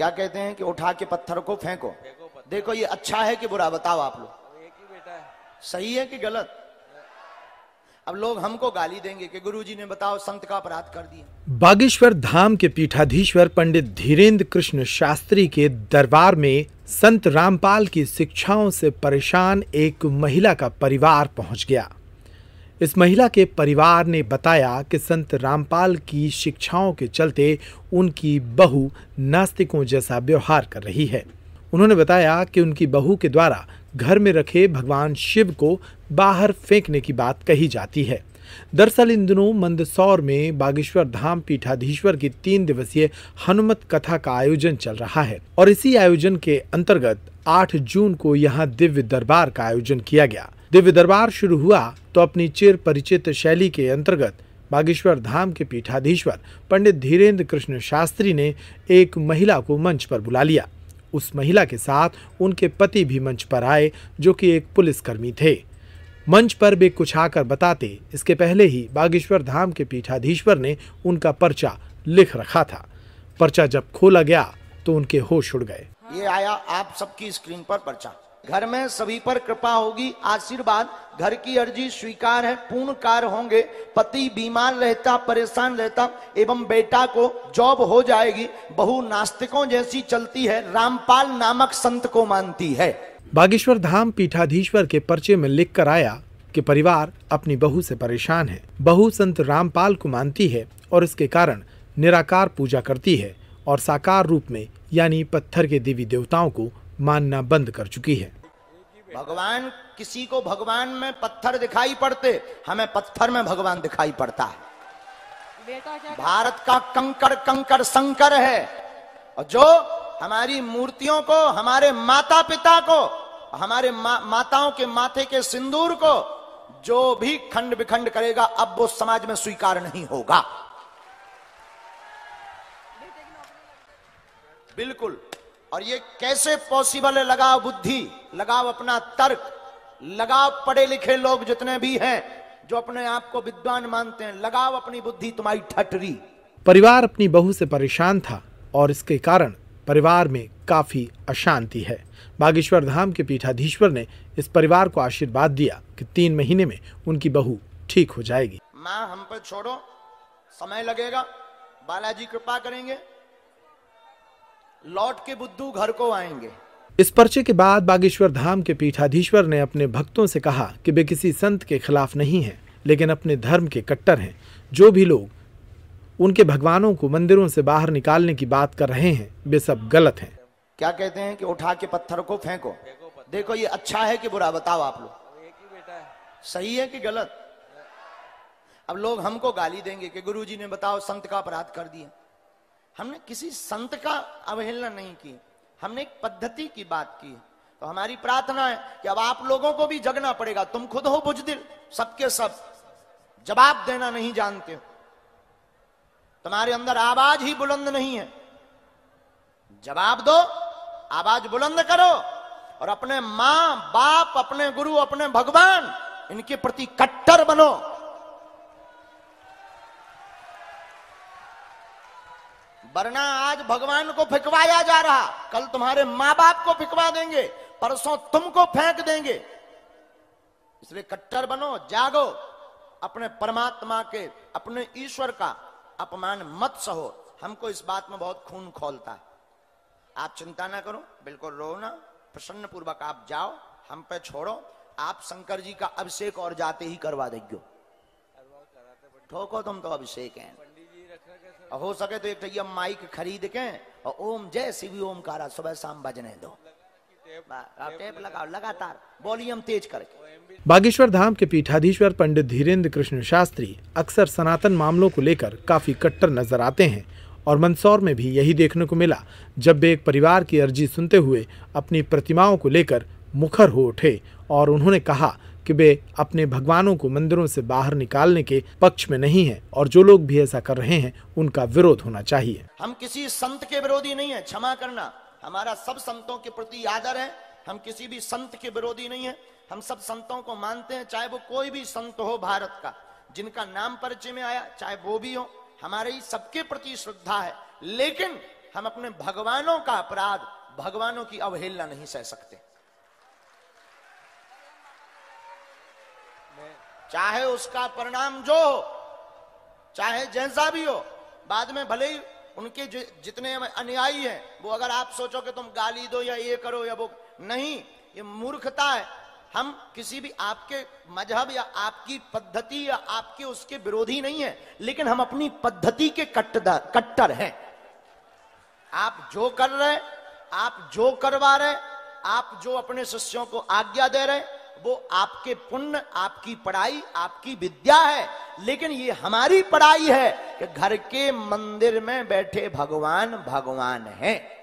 क्या कहते हैं कि उठा के पत्थर को फेंको देखो ये अच्छा है कि बुरा बताओ आप लोग सही है कि गलत अब लोग हमको गाली देंगे कि गुरुजी ने बताओ संत का अपराध कर दिया बागेश्वर धाम के पीठाधीश्वर पंडित धीरेन्द्र कृष्ण शास्त्री के दरबार में संत रामपाल की शिक्षाओं से परेशान एक महिला का परिवार पहुंच गया इस महिला के परिवार ने बताया कि संत रामपाल की शिक्षाओं के चलते उनकी बहू नास्तिकों जैसा व्यवहार कर रही है उन्होंने बताया कि उनकी बहू के द्वारा घर में रखे भगवान शिव को बाहर फेंकने की बात कही जाती है दरअसल इन दिनों मंदसौर में बागेश्वर धाम पीठाधीश्वर की तीन दिवसीय हनुमत कथा का आयोजन चल रहा है और इसी आयोजन के अंतर्गत 8 जून को यहां दिव्य दरबार का आयोजन किया गया दिव्य दरबार शुरू हुआ तो अपनी चिर परिचित शैली के अंतर्गत बागेश्वर धाम के पीठाधीश्वर पंडित धीरेन्द्र कृष्ण शास्त्री ने एक महिला को मंच पर बुला लिया उस महिला के साथ उनके पति भी मंच पर आए जो कि एक पुलिसकर्मी थे मंच पर वे कुछ आकर बताते इसके पहले ही बागेश्वर धाम के पीठाधीश्वर ने उनका पर्चा लिख रखा था पर्चा जब खोला गया तो उनके होश उड़ गए ये आया आप सबकी स्क्रीन पर पर्चा घर में सभी पर कृपा होगी आशीर्वाद घर की अर्जी स्वीकार है पूर्ण कार्य होंगे पति बीमार रहता परेशान रहता एवं बेटा को जॉब हो जाएगी बहु नास्तिकों जैसी चलती है रामपाल नामक संत को मानती है बागेश्वर धाम पीठाधीश्वर के पर्चे में लिख कर आया कि परिवार अपनी बहू से परेशान है बहू संत रामपाल को मानती है और इसके कारण निराकार पूजा करती है और साकार रूप में यानी पत्थर के देवी देवताओं को मानना बंद कर चुकी है भगवान किसी को भगवान में पत्थर दिखाई पड़ते हमें पत्थर में भगवान दिखाई पड़ता है भारत का कंकर कंकर शंकर है और जो हमारी मूर्तियों को हमारे माता पिता को हमारे मा, माताओं के माथे के सिंदूर को जो भी खंड विखंड करेगा अब वो समाज में स्वीकार नहीं होगा बिल्कुल और ये कैसे पॉसिबल है लगाओ बुद्धि लगाओ अपना तर्क लगाओ पढ़े लिखे लोग जितने भी हैं जो अपने आप को विद्वान मानते हैं लगाओ अपनी बुद्धि तुम्हारी ठटरी परिवार अपनी बहू से परेशान था और इसके कारण परिवार में काफी अशांति है बागेश्वर धाम के पीठाधीश्वर ने इस परिवार को आशीर्वाद दिया कि तीन महीने में उनकी बहू ठीक हो जाएगी माँ हम पर छोड़ो समय लगेगा बालाजी कृपा करेंगे लौट के बुद्धू घर को आएंगे इस पर्चे के बाद बागेश्वर धाम के पीठाधीश्वर ने अपने भक्तों से कहा कि वे किसी संत के खिलाफ नहीं हैं लेकिन अपने धर्म के कट्टर हैं जो भी लोग उनके भगवानों को मंदिरों से बाहर निकालने की बात कर रहे हैं वे सब गलत हैं क्या कहते हैं कि उठा के पत्थर को फेंको देखो ये अच्छा है कि बुरा बताओ आप लोग सही है कि गलत अब लोग हमको गाली देंगे कि गुरु ने बताओ संत का अपराध कर दिया हमने किसी संत का अवहेलना नहीं की हमने एक पद्धति की बात की तो हमारी प्रार्थना है कि अब आप लोगों को भी जगना पड़ेगा तुम खुद हो बुजदिल सबके सब जवाब देना नहीं जानते हो तुम्हारे अंदर आवाज ही बुलंद नहीं है जवाब दो आवाज बुलंद करो और अपने मां बाप अपने गुरु अपने भगवान इनके प्रति कट्टर बनो वरना आज भगवान को फिकवाया जा रहा कल तुम्हारे माँ बाप को फिकवा देंगे परसों तुमको फेंक देंगे इसलिए कट्टर बनो जागो अपने परमात्मा के अपने ईश्वर का अपमान मत सहो हमको इस बात में बहुत खून खोलता है आप चिंता ना करो बिल्कुल रो ना प्रसन्न पूर्वक आप जाओ हम पे छोड़ो आप शंकर जी का अभिषेक और जाते ही करवा देंगे ठोको तुम तो अभिषेक है हो सके तो एक माइक खरीद के और ओम जय शिव ओमकारा सुबह शाम बजने दो टेप लगाओ लगातार वॉल्यूम तेज करके बागेश्वर धाम के पीठाधीश्वर पंडित धीरेन्द्र कृष्ण शास्त्री अक्सर सनातन मामलों को लेकर काफी कट्टर नजर आते हैं और मंदसौर में भी यही देखने को मिला जब वे एक परिवार की अर्जी सुनते हुए अपनी प्रतिमाओं को लेकर मुखर हो उठे और उन्होंने कहा कि वे अपने भगवानों को मंदिरों से बाहर निकालने के पक्ष में नहीं है और जो लोग भी ऐसा कर रहे हैं उनका विरोध होना चाहिए हम किसी संत के विरोधी नहीं है क्षमा करना हमारा सब संतों के प्रति आदर है हम किसी भी संत के विरोधी नहीं है हम सब संतों को मानते हैं चाहे वो कोई भी संत हो भारत का जिनका नाम परिचय में आया चाहे वो भी हो हमारे ही सबके प्रति श्रद्धा है लेकिन हम अपने भगवानों का अपराध भगवानों की अवहेलना नहीं सह सकते चाहे उसका परिणाम जो हो चाहे जैसा भी हो बाद में भले ही उनके जितने अनुयायी हैं वो अगर आप सोचो कि तुम गाली दो या ये करो या वो नहीं ये मूर्खता है हम किसी भी आपके मजहब या आपकी पद्धति या आपके उसके विरोधी नहीं है लेकिन हम अपनी पद्धति के कट्टर हैं आप जो कर रहे आप जो करवा रहे आप जो अपने शिष्यों को आज्ञा दे रहे वो आपके पुण्य आपकी पढ़ाई आपकी विद्या है लेकिन ये हमारी पढ़ाई है कि घर के मंदिर में बैठे भगवान भगवान हैं